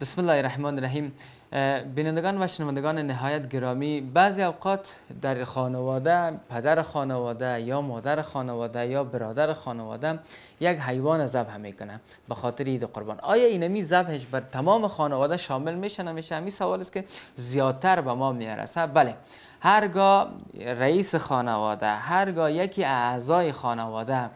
بسم الله الرحمن الرحیم بینندگان و شنوندگان نهایت گرامی بعضی اوقات در خانواده پدر خانواده یا مادر خانواده یا برادر خانواده یک حیوان ذبح میکنه به خاطر عید قربان آیا اینمی ذبحش بر تمام خانواده شامل میشه نمیشه همین سوال است که زیادتر به ما میرسه بله هرگاه رئیس خانواده هرگاه یکی اعضای خانواده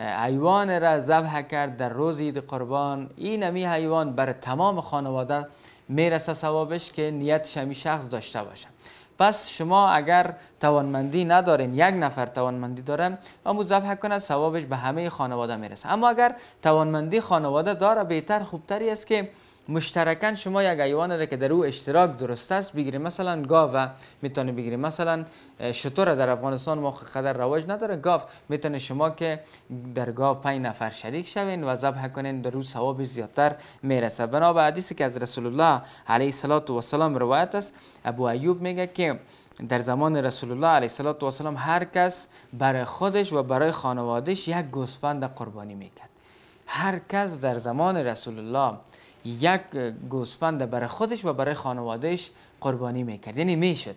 حیوان را ذبح کرد در روز عید قربان این همی حیوان بر تمام خانواده میرسه ثوابش که نیت شمی شخص داشته باشه پس شما اگر توانمندی ندارین یک نفر توانمندی داره امو ذبح کنه ثوابش به همه خانواده میرسه اما اگر توانمندی خانواده داره بهتر خوبتری است که مشترکان شما یک حیوان را که در او اشتراک درست است بگیری مثلا گاو میتونه بگیری مثلا شطور در افغانستان ما قدر رواج نداره گاو میتونه شما که در گاو 5 نفر شریک شوین و ذبح کنین در روز ثواب زیادتر میرسه بنا به حدیثی که از رسول الله علیه صلات و سلام روایت است ابو ایوب میگه که در زمان رسول الله علیه صلات و سلام هر کس برای خودش و برای خانوادهش یک گوسفند قربانی میکرد هر کس در زمان رسول الله یک گوسفند برای خودش و برای خانوادهش قربانی میکرد یعنی میشد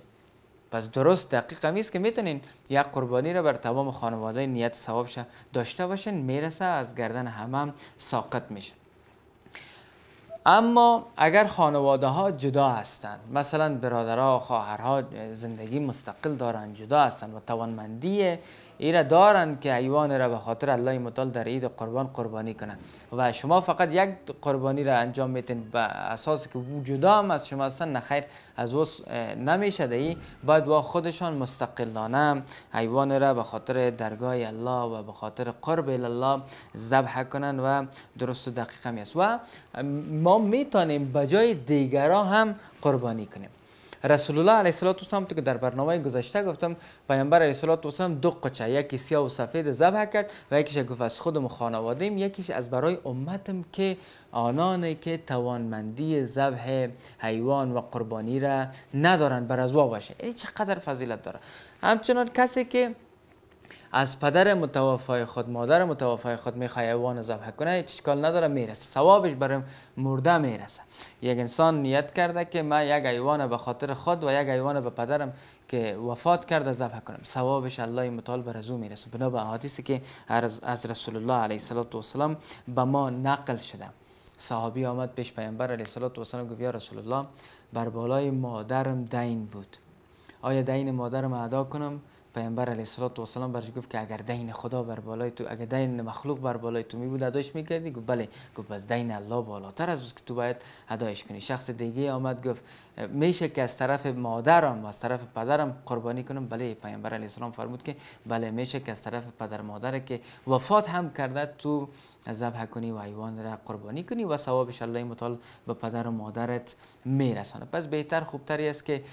پس درست دقیق است که میتونین یک قربانی را بر تمام خانواده نیت ثوابش داشته باشین میرسه از گردن همم ساقط میشه اما اگر خانواده ها جدا هستند مثلا برادرها خواهرها زندگی مستقل دارند جدا هستند و توانمندی را دارند که ایوان را به خاطر الله متعال در عید قربان قربانی کنند و شما فقط یک قربانی را انجام میتین به اساس که او جدا هم از شما هستن نخیر از وس نمیشه دهی باید با خودشان مستقلانه ایوان را به خاطر درگاه الله و به خاطر قرب الله ذبح کنن و درست و دقیق و ما ما به جای دیگرا هم قربانی کنیم رسول الله علیه السلام که در برنامه گذشته گفتم پیامبر علیه السلام دو قچه یکی سیاه و سفید ذبح کرد و یکیش گفت از خودم خانواده ایم یکیش از برای امتم که آنانی که توانمندی ذبح حیوان و قربانی را ندارن بر ازوا باشه این یعنی چقدر فضیلت داره همچنان کسی که از پدر متوفای خود مادر متوفای خود میخوای حیوان ذبح کنه هیچ کال نداره میرسه ثوابش بر مرده میرسه یک انسان نیت کرده که من یک ایوان به خاطر خود و یک ایوان به پدرم که وفات کرده ذبح کنم ثوابش الله متعال بر او میرسه بنا به احادیثی که از رسول الله علیه السلام به ما نقل شده صحابی آمد پیش پیامبر علیه السلام گفت یا رسول الله بر بالای مادرم دین بود آیا دین مادرم ادا کنم پیامبر علیه الصلاه و السلام برش گفت که اگر دین خدا بر بالای تو اگر دین مخلوق بر بالای تو می بود میکردی گفت بله گفت پس دین الله بالاتر از اون که تو باید اداش کنی شخص دیگه آمد گفت میشه که از طرف مادرم و از طرف پدرم قربانی کنم بله پیامبر علیه السلام فرمود که بله میشه که از طرف پدر مادر که وفات هم کرده تو ذبح کنی و ایوان را قربانی کنی و ثوابش الله متعال به پدر و مادرت میرسانه پس بهتر خوبتری است که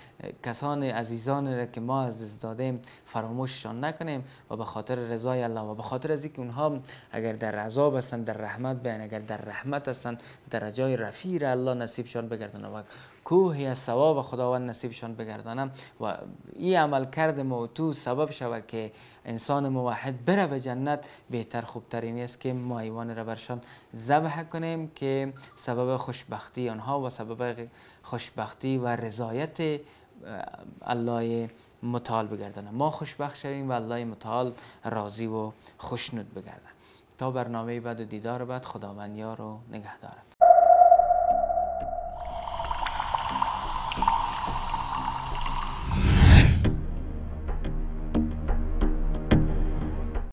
کسان عزیزان را که ما از دادیم فراموششان نکنیم و به خاطر رضای الله و به خاطر از اینکه اونها اگر در عذاب هستند در رحمت بین اگر در رحمت هستند در جای رفیع را الله نصیبشان بگردانه و کوهی از ثواب خداوند نصیبشان بگردانه و این عمل کرد تو سبب شود که انسان موحد بره به جنت بهتر خوبتر این است که ما ایوان را برشان ذبح کنیم که سبب خوشبختی آنها و سبب خوشبختی و رضایت الله متعال بگردانه ما خوشبخت شویم و الله متعال راضی و خوشنود بگردن تا برنامه بعد و دیدار بعد خداوند یار و نگهدارت